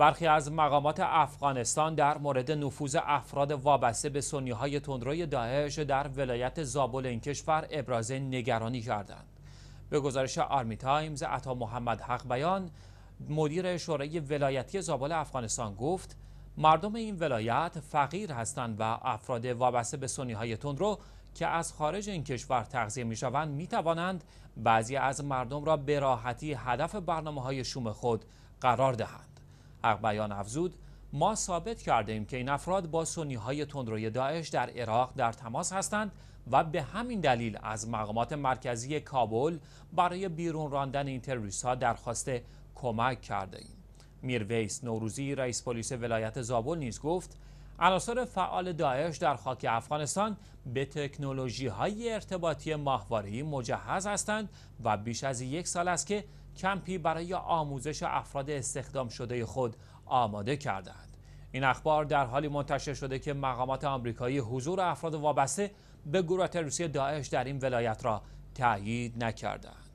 برخی از مقامات افغانستان در مورد نفوذ افراد وابسته به سنی های تندروی داعش در ولایت زابل این کشور ابراز نگرانی کردند. به گزارش آرمی تایمز عطا محمد حق بیان مدیر شورای ولایتی زابل افغانستان گفت مردم این ولایت فقیر هستند و افراد وابسته به سنی های تندرو که از خارج این کشور تغذیه می شوند می توانند بعضی از مردم را به راحتی هدف برنامه های شوم خود قرار دهند. بیان افزود ما ثابت کرده ایم که این افراد با سنی های تندروی داعش در عراق در تماس هستند و به همین دلیل از مقامات مرکزی کابل برای بیرون راندن این تروریست ها درخواست کمک کرده ایم. میرویس نوروزی رئیس پلیس ولایت زابل نیز گفت عناصر فعال داعش در خاک افغانستان به تکنولوژی های ارتباطی ماهواره‌ای مجهز هستند و بیش از یک سال است که کمپی برای آموزش افراد استخدام شده خود آماده کردند. این اخبار در حالی منتشر شده که مقامات آمریکایی حضور افراد وابسته به گروه تروریستی داعش در این ولایت را تأیید نکردند.